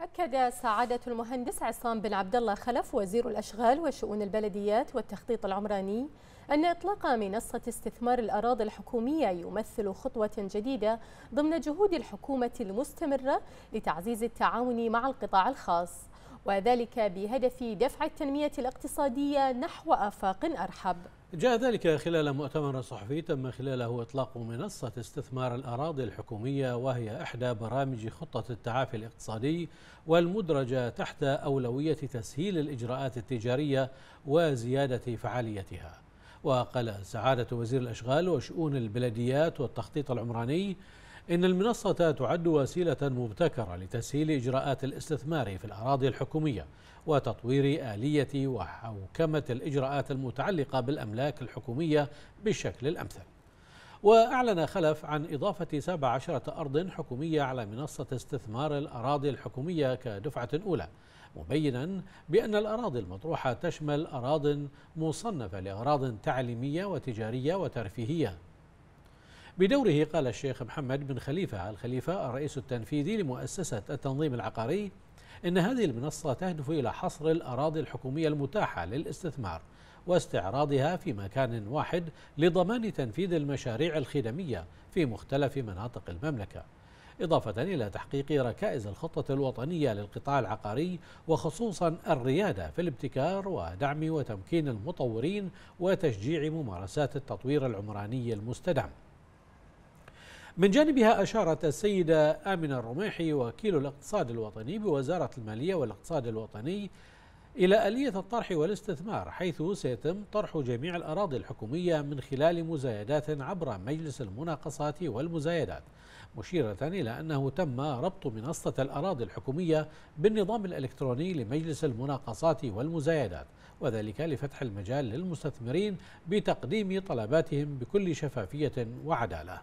أكد سعادة المهندس عصام بن عبد الله خلف وزير الأشغال وشؤون البلديات والتخطيط العمراني أن إطلاق منصة استثمار الأراضي الحكومية يمثل خطوة جديدة ضمن جهود الحكومة المستمرة لتعزيز التعاون مع القطاع الخاص وذلك بهدف دفع التنمية الاقتصادية نحو آفاق أرحب جاء ذلك خلال مؤتمر صحفي تم خلاله إطلاق منصة استثمار الأراضي الحكومية وهي إحدى برامج خطة التعافي الاقتصادي والمدرجة تحت أولوية تسهيل الإجراءات التجارية وزيادة فعاليتها وقال سعادة وزير الأشغال وشؤون البلديات والتخطيط العمراني إن المنصة تعد وسيلة مبتكرة لتسهيل إجراءات الاستثمار في الأراضي الحكومية وتطوير آلية وحوكمة الإجراءات المتعلقة بالأملاك الحكومية بالشكل الأمثل وأعلن خلف عن إضافة 17 أرض حكومية على منصة استثمار الأراضي الحكومية كدفعة أولى مبينا بأن الأراضي المطروحة تشمل أراض مصنفة لأغراض تعليمية وتجارية وترفيهية بدوره قال الشيخ محمد بن خليفة الخليفة الرئيس التنفيذي لمؤسسة التنظيم العقاري إن هذه المنصة تهدف إلى حصر الأراضي الحكومية المتاحة للاستثمار واستعراضها في مكان واحد لضمان تنفيذ المشاريع الخدمية في مختلف مناطق المملكة إضافة إلى تحقيق ركائز الخطة الوطنية للقطاع العقاري وخصوصا الريادة في الابتكار ودعم وتمكين المطورين وتشجيع ممارسات التطوير العمراني المستدام من جانبها أشارت السيدة آمنة الرميحي وكيل الاقتصاد الوطني بوزارة المالية والاقتصاد الوطني إلى آلية الطرح والاستثمار حيث سيتم طرح جميع الأراضي الحكومية من خلال مزايدات عبر مجلس المناقصات والمزايدات مشيرة إلى أنه تم ربط منصة الأراضي الحكومية بالنظام الإلكتروني لمجلس المناقصات والمزايدات وذلك لفتح المجال للمستثمرين بتقديم طلباتهم بكل شفافية وعدالة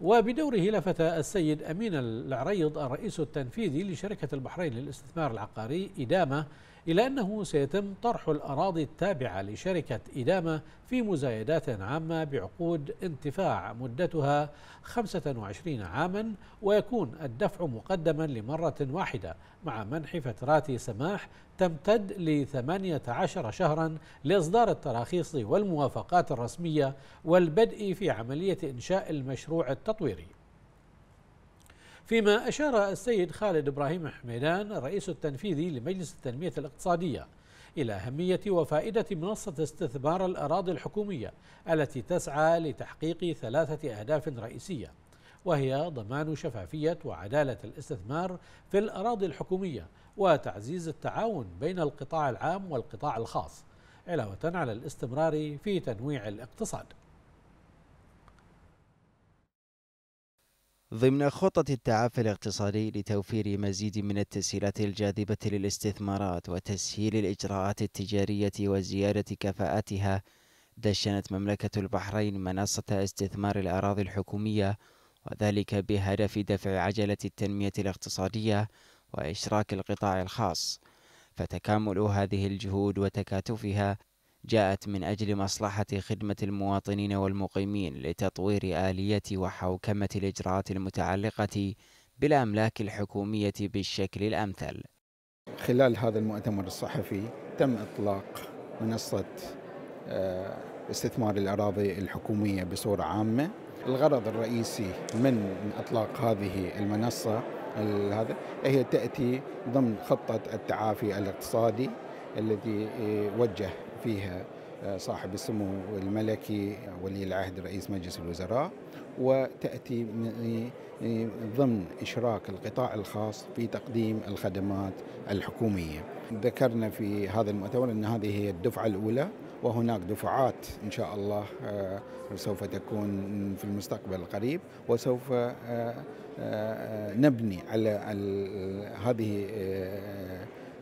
وبدوره لفت السيد أمين العريض الرئيس التنفيذي لشركة البحرين للاستثمار العقاري إدامة إلى أنه سيتم طرح الأراضي التابعة لشركة إدامة في مزايدات عامة بعقود انتفاع مدتها 25 عاما ويكون الدفع مقدما لمرة واحدة مع منح فترات سماح تمتد ل 18 شهرا لإصدار التراخيص والموافقات الرسمية والبدء في عملية إنشاء المشروع التطويري فيما أشار السيد خالد إبراهيم حميدان الرئيس التنفيذي لمجلس التنمية الاقتصادية إلى أهمية وفائدة منصة استثمار الأراضي الحكومية التي تسعى لتحقيق ثلاثة أهداف رئيسية وهي ضمان شفافية وعدالة الاستثمار في الأراضي الحكومية وتعزيز التعاون بين القطاع العام والقطاع الخاص علاوة على الاستمرار في تنويع الاقتصاد ضمن خطة التعافي الاقتصادي لتوفير مزيد من التسهيلات الجاذبة للاستثمارات وتسهيل الإجراءات التجارية وزيادة كفاءتها، دشنت مملكة البحرين منصة استثمار الأراضي الحكومية، وذلك بهدف دفع عجلة التنمية الاقتصادية وإشراك القطاع الخاص، فتكامل هذه الجهود وتكاتفها جاءت من أجل مصلحة خدمة المواطنين والمقيمين لتطوير آلية وحوكمة الإجراءات المتعلقة بالأملاك الحكومية بالشكل الأمثل. خلال هذا المؤتمر الصحفي تم إطلاق منصة آه، استثمار الأراضي الحكومية بصورة عامة. الغرض الرئيسي من إطلاق هذه المنصة هذا هي تأتي ضمن خطة التعافي الاقتصادي الذي آه، وجه فيها آه، صاحب السمو الملكي ولي العهد رئيس مجلس الوزراء وتأتي آه، ضمن إشراك القطاع الخاص في تقديم الخدمات الحكومية ذكرنا في هذا المؤتمر أن هذه هي الدفعة الأولى وهناك دفعات إن شاء الله آه، سوف تكون في المستقبل القريب وسوف نبني على هذه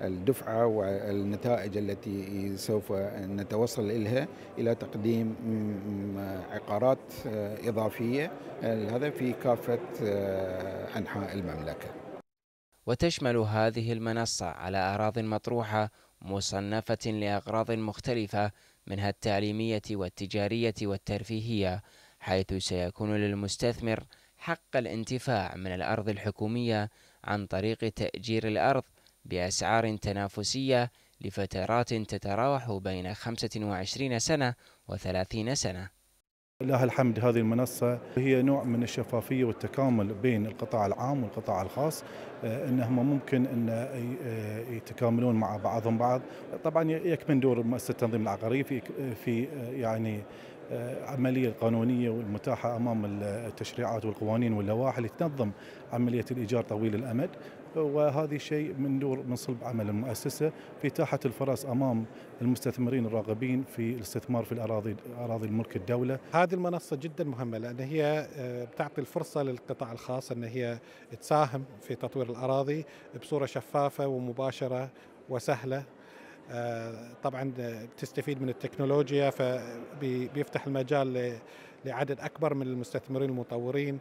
الدفعة والنتائج التي سوف نتوصل إليها إلى تقديم عقارات إضافية هذا في كافة آه، أنحاء المملكة وتشمل هذه المنصة على أراض مطروحة مصنفة لأغراض مختلفة منها التعليمية والتجارية والترفيهية حيث سيكون للمستثمر حق الانتفاع من الأرض الحكومية عن طريق تأجير الأرض بأسعار تنافسية لفترات تتراوح بين 25 سنة و30 سنة لله الحمد هذه المنصة هي نوع من الشفافية والتكامل بين القطاع العام والقطاع الخاص انهم ممكن ان يتكاملون مع بعضهم بعض طبعا يكمن دور مؤسسة التنظيم العقاري في في يعني العملية القانونية والمتاحة أمام التشريعات والقوانين واللوائح اللي تنظم عملية الإيجار طويل الأمد وهذا الشيء من دور من صلب عمل المؤسسة في تاحة الفرص أمام المستثمرين الراغبين في الاستثمار في الأراضي أراضي الملك الدولة هذه المنصة جدا مهمة لأن هي آه، بتعطي الفرصة للقطاع الخاص أن هي تساهم في تطوير الأراضي بصورة شفافة ومباشرة وسهلة آه، طبعا بتستفيد من التكنولوجيا فبيفتح المجال لعدد اكبر من المستثمرين المطورين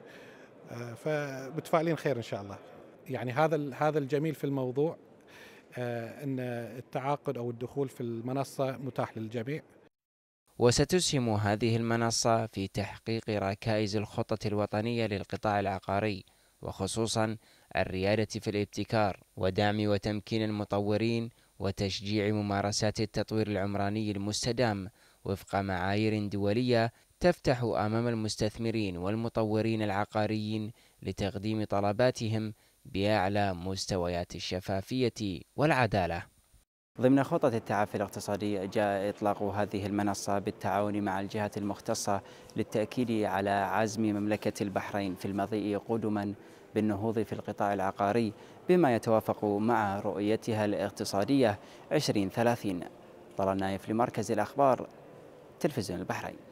آه، فمتفائلين خير ان شاء الله يعني هذا هذا الجميل في الموضوع آه، ان التعاقد او الدخول في المنصه متاح للجميع وستسهم هذه المنصه في تحقيق ركائز الخطه الوطنيه للقطاع العقاري وخصوصا الرياده في الابتكار ودعم وتمكين المطورين وتشجيع ممارسات التطوير العمراني المستدام وفق معايير دولية تفتح أمام المستثمرين والمطورين العقاريين لتقديم طلباتهم بأعلى مستويات الشفافية والعدالة. ضمن خطة التعافي الاقتصادي جاء إطلاق هذه المنصة بالتعاون مع الجهات المختصة للتأكيد على عزم مملكة البحرين في المضي قدما بالنهوض في القطاع العقاري بما يتوافق مع رؤيتها الاقتصادية 2030 طلال نايف لمركز الأخبار تلفزيون البحرين